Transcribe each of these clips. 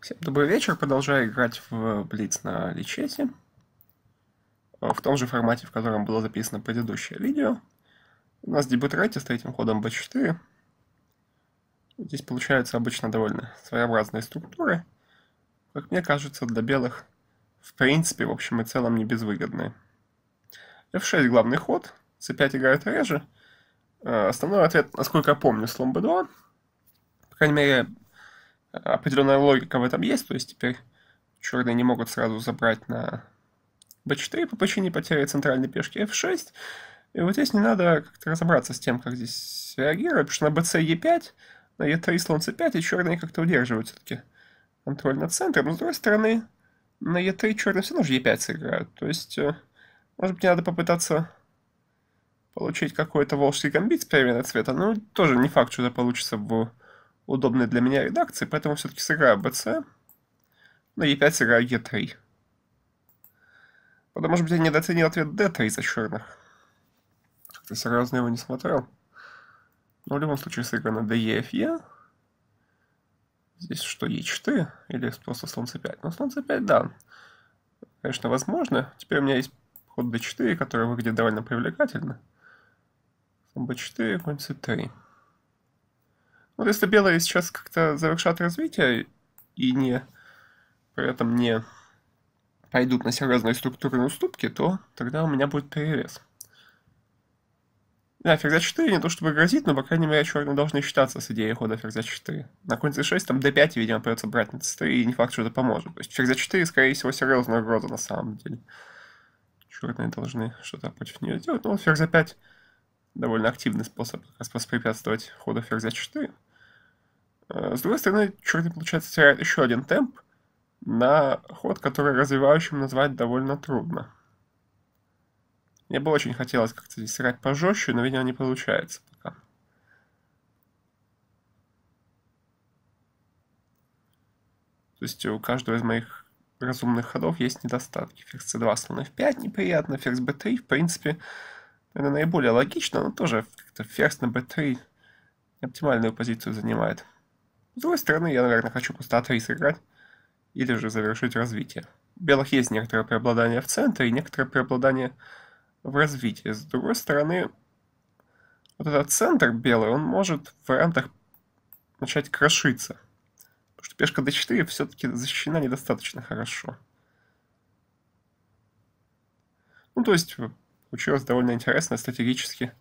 Всем добрый вечер. Продолжаю играть в Блиц на Личете. В том же формате, в котором было записано предыдущее видео. У нас дебют рейте с третьим ходом b4. Здесь получаются обычно довольно своеобразные структуры. Как мне кажется, для белых в принципе, в общем и целом, не безвыгодные. f6 главный ход. c5 играют реже. Э, основной ответ, насколько я помню, слон b2. По крайней мере, определенная логика в этом есть, то есть теперь черные не могут сразу забрать на b4 по причине потери центральной пешки f6, и вот здесь не надо как-то разобраться с тем, как здесь реагировать, потому что на bc e5, на e3 слон c5, и черные как-то удерживают все-таки контроль над центром, но с другой стороны, на e3 черные все равно же e5 сыграют, то есть, э, может быть, не надо попытаться получить какой-то волжский гамбит с переменой цвета, но тоже не факт, что это получится в удобной для меня редакции, поэтому все-таки сыграю bc, но e5 сыграю e3. Потом, может быть, я недооценил ответ d3 за черных. Как-то серьезно его не смотрел. Но в любом случае сыграю на DEFE. Здесь что, e4? Или просто слон c5? Ну, слон c5, да. Конечно, возможно. Теперь у меня есть ход d4, который выглядит довольно привлекательно. Слон b4, конь c3. Вот если белые сейчас как-то завершат развитие и не при этом не пойдут на серьезные структурные уступки, то тогда у меня будет перевес. Да, ферзь А4 не то чтобы грозит, но, по крайней мере, черные должны считаться с идеей хода ферзь А4. На конь c6, там d5, видимо, придется брать на c3, и не факт, что это поможет. То есть ферзь А4, скорее всего, серьезная угроза на самом деле. Черные должны что-то против нее делать, но ну, ферзь А5 довольно активный способ как раз воспрепятствовать ходу ферзь А4. Э, с другой стороны, черный, получается, теряет еще один темп на ход, который развивающим назвать довольно трудно. Мне бы очень хотелось как-то здесь сыграть пожестче, но, видимо, не получается пока. То есть у каждого из моих разумных ходов есть недостатки. Ферзь c2, слон f5 неприятно, ферзь b3, в принципе, это наиболее логично, но тоже как-то ферзь на b3 оптимальную позицию занимает. С другой стороны, я, наверное, хочу просто А3 сыграть или же завершить развитие. У белых есть некоторое преобладание в центре и некоторое преобладание в развитии. С другой стороны, вот этот центр белый, он может в вариантах начать крошиться. Потому что пешка d4 все-таки защищена недостаточно хорошо. Ну, то есть, получилось довольно интересно стратегически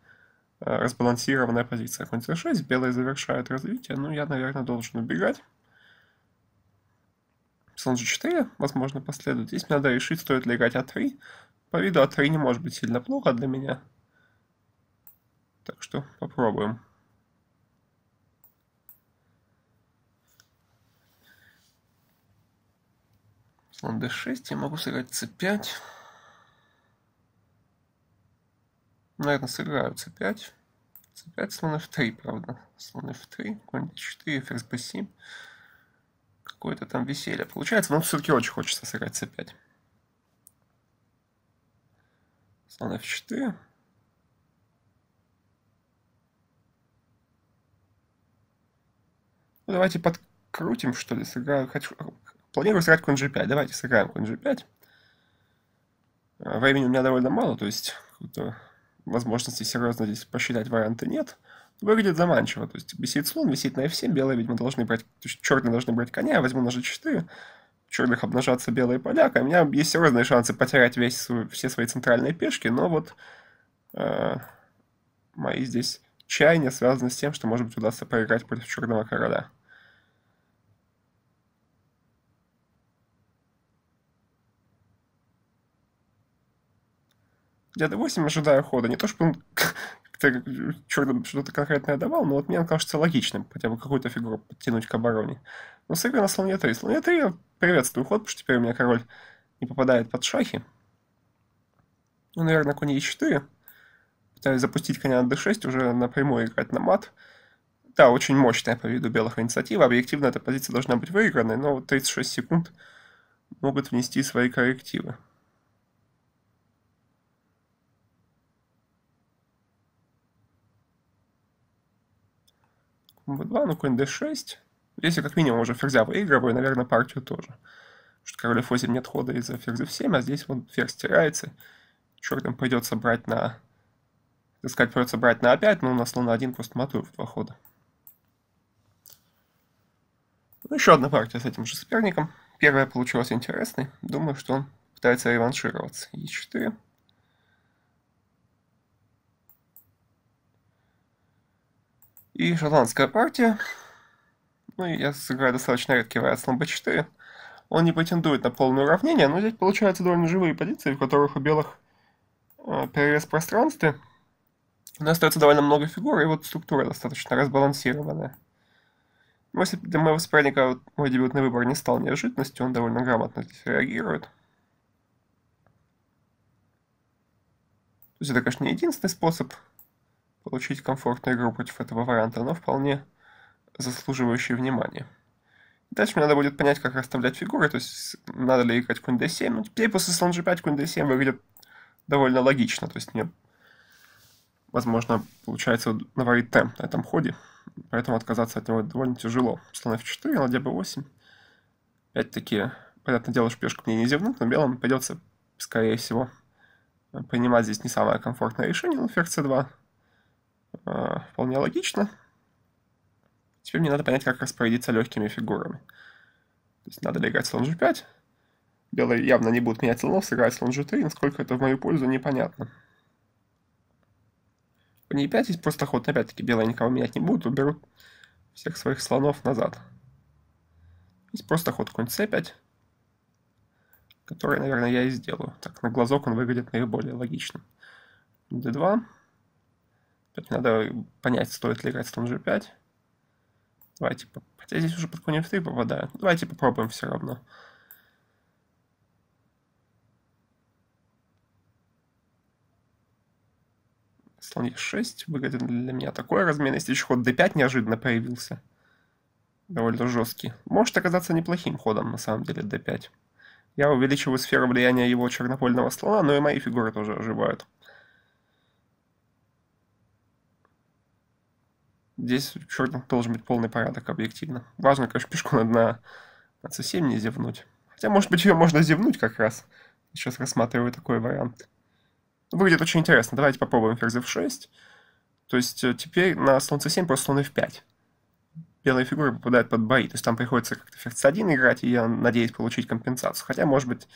Э, разбалансированная позиция. Конь c6, белые завершают развитие, ну я, наверное, должен убегать. Слон g4, возможно, последует. Здесь мне надо решить, стоит ли играть а3. По виду а3 не может быть сильно плохо для меня. Так что попробуем. Слон d6, я могу сыграть c5. наверное, сыграю c5. c5, слон f3, правда. Слон f3, конь d4, ферзь b7. Какое-то там веселье получается, но все-таки очень хочется сыграть c5. Слон f4. Ну, давайте подкрутим, что ли, сыграю. Хочу... Планирую сыграть конь g5. Давайте сыграем конь g5. А, времени у меня довольно мало, то есть возможности серьезно здесь посчитать варианты нет. Выглядит заманчиво. То есть висит слон, висит на f7, белые, видимо, должны брать... То есть черные должны брать коня, я а возьму на g4. Черных обнажаться белые поляк, а у меня есть серьезные шансы потерять весь свой, все свои центральные пешки, но вот э, мои здесь чаяния связаны с тем, что, может быть, удастся проиграть против черного короля. я D8 ожидаю хода. Не то, чтобы он как-то что-то конкретное давал, но вот мне он кажется логичным, хотя бы какую-то фигуру подтянуть к обороне. Но сыграно на слоне Е3. Слон 3 я приветствую ход, потому что теперь у меня король не попадает под шахи. Ну, наверное, конь Е4. Пытаюсь запустить коня на D6, уже напрямую играть на мат. Да, очень мощная по виду белых инициатива. Объективно эта позиция должна быть выигранной, но 36 секунд могут внести свои коррективы. в 2 ну конь d6. Здесь я как минимум уже ферзя выигрываю, и, наверное, партию тоже. Потому что король f8 нет хода из-за ферзя в 7 а здесь вот ферзь теряется. Чертом придется брать на... Так сказать, придется брать на a5, но у нас слона 1 просто матую в два хода. Ну, еще одна партия с этим же соперником. Первая получилась интересной. Думаю, что он пытается реваншироваться. e4. и шотландская партия. Ну, я сыграю достаточно редкий вариант на b4. Он не претендует на полное уравнение, но здесь получаются довольно живые позиции, в которых у белых э, перерез в пространстве. Но остается довольно много фигур, и вот структура достаточно разбалансированная. Ну, если для моего соперника мой дебютный выбор не стал неожиданностью, он довольно грамотно здесь реагирует. То есть это, конечно, не единственный способ получить комфортную игру против этого варианта, но вполне заслуживающие внимания. Дальше мне надо будет понять, как расставлять фигуры, то есть надо ли играть конь d7. Ну, теперь после слон g5 конь d7 выглядит довольно логично, то есть мне, возможно, получается наварить темп на этом ходе, поэтому отказаться от него довольно тяжело. Слон f4, ладья b8. Опять-таки, понятное дело, что пешка мне не зевнут, но белым придется, скорее всего, принимать здесь не самое комфортное решение, но ферзь c2 а, вполне логично. Теперь мне надо понять, как распорядиться легкими фигурами. То есть надо ли играть слон g5. Белые явно не будут менять слонов, сыграть слон g3. Насколько это в мою пользу, непонятно. Конь e5 здесь просто ход. Опять-таки белые никого менять не будут, уберут всех своих слонов назад. Здесь просто ход конь c5 который, наверное, я и сделаю. Так, на глазок он выглядит наиболее логичным. d2 надо понять, стоит ли играть с том же 5. Давайте, хотя здесь уже под конь f3 попадаю. Давайте попробуем все равно. Слон e6 выгоден для меня такой размен, если еще ход d5 неожиданно появился. Довольно жесткий. Может оказаться неплохим ходом, на самом деле, d5. Я увеличиваю сферу влияния его чернопольного слона, но и мои фигуры тоже оживают. Здесь в должен быть полный порядок, объективно. Важно, конечно, пешку надо на, на c7 не зевнуть. Хотя, может быть, ее можно зевнуть как раз. Сейчас рассматриваю такой вариант. Выглядит очень интересно. Давайте попробуем ферзь f6. То есть э, теперь на слон c7 просто слон f5. Белые фигуры попадают под бои. То есть там приходится как-то ферзь c1 играть, и я надеюсь получить компенсацию. Хотя, может быть,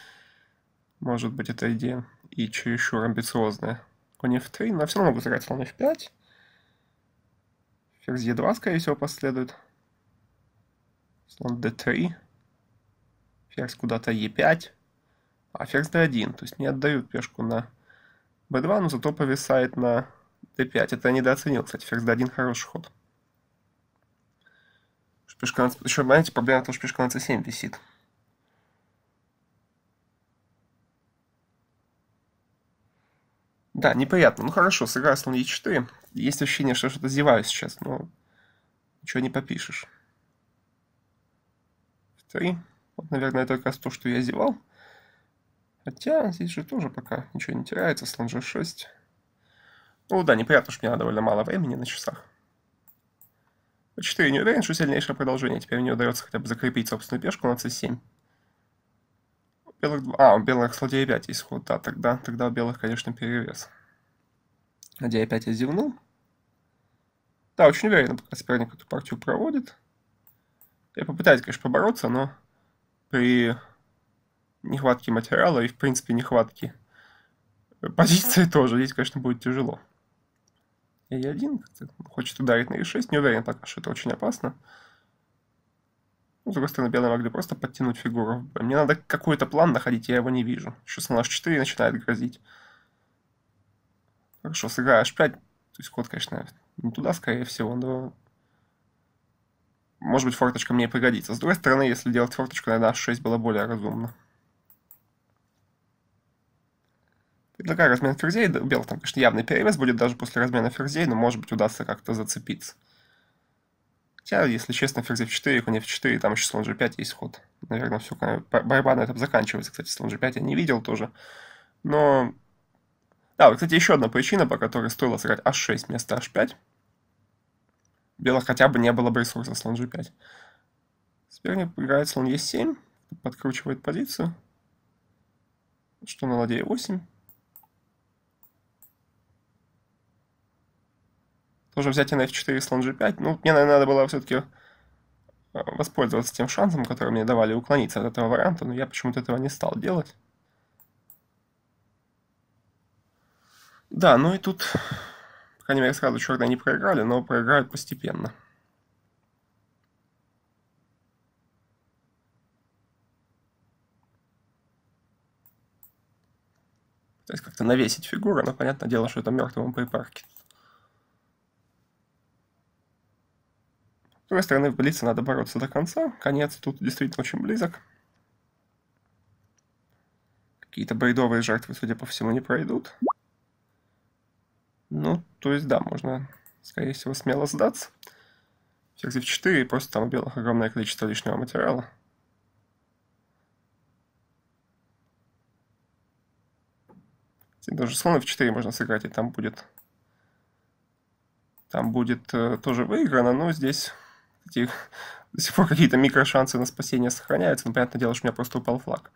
может быть, эта идея и чересчур амбициозная. Конь f3, но все равно могу сыграть слон f5. Ферзь Е2, скорее всего, последует. Слон d3. Ферзь куда-то e5. А ферзь d1. То есть не отдают пешку на b2, но зато повисает на d5. Это я недооценил, кстати. Ферзь d1 хороший ход. Пешка, еще, знаете, проблема в том, что пешка на c7 висит. Да, неприятно. Ну хорошо, сыграю слон e4. Есть ощущение, что что-то зеваю сейчас, но ничего не попишешь. F3. Вот, наверное, только раз то, что я зевал. Хотя здесь же тоже пока ничего не теряется. Слон g6. Ну да, неприятно, что у меня довольно мало времени на часах. По 4 не уверен, что сильнейшее продолжение. Теперь мне удается хотя бы закрепить собственную пешку на c7. Белых... А, у белых ладья 5 исход да, тогда, тогда у белых, конечно, перевес. Ладья 5 я зевнул. Да, очень уверенно пока соперник эту партию проводит. Я попытаюсь, конечно, побороться, но при нехватке материала и, в принципе, нехватке позиции тоже здесь, конечно, будет тяжело. Е1 хочет ударить на e6, не уверен пока, что это очень опасно. С другой стороны, белые могли просто подтянуть фигуру. Мне надо какой-то план находить, я его не вижу. Сейчас на h4 начинает грозить. Хорошо, сыграю h5. То есть ход, конечно, не туда, скорее всего, но... Может быть, форточка мне пригодится. С другой стороны, если делать форточку, наверное, h6 было более разумно. Предлагаю размен ферзей. Белый там, конечно, явный перевес будет даже после размена ферзей, но, может быть, удастся как-то зацепиться. Хотя, если честно, ферзь f4, конь f4, там еще слон g5 есть ход. Наверное, все, борьба на этом заканчивается. Кстати, слон g5 я не видел тоже. Но... Да, вот, кстати, еще одна причина, по которой стоило сыграть h6 вместо h5. Белых хотя бы не было бы ресурса слон g5. Соперник играет слон e7, подкручивает позицию. Что на ладье e8. тоже взять на f4 слон g5. Ну, мне, наверное, надо было все-таки э, воспользоваться тем шансом, который мне давали уклониться от этого варианта, но я почему-то этого не стал делать. Да, ну и тут, по крайней мере, сразу черные не проиграли, но проиграют постепенно. то есть как-то навесить фигуру, но понятное дело, что это мертвому припарки. другой стороны, в Блице надо бороться до конца. Конец тут действительно очень близок. Какие-то бредовые жертвы, судя по всему, не пройдут. Ну, то есть, да, можно, скорее всего, смело сдаться. Ферзь f4, и просто там у белых огромное количество лишнего материала. Даже слон в 4 можно сыграть, и там будет... Там будет э, тоже выиграно, но здесь таких до сих пор какие-то микрошансы на спасение сохраняются, но, понятное дело, что у меня просто упал флаг.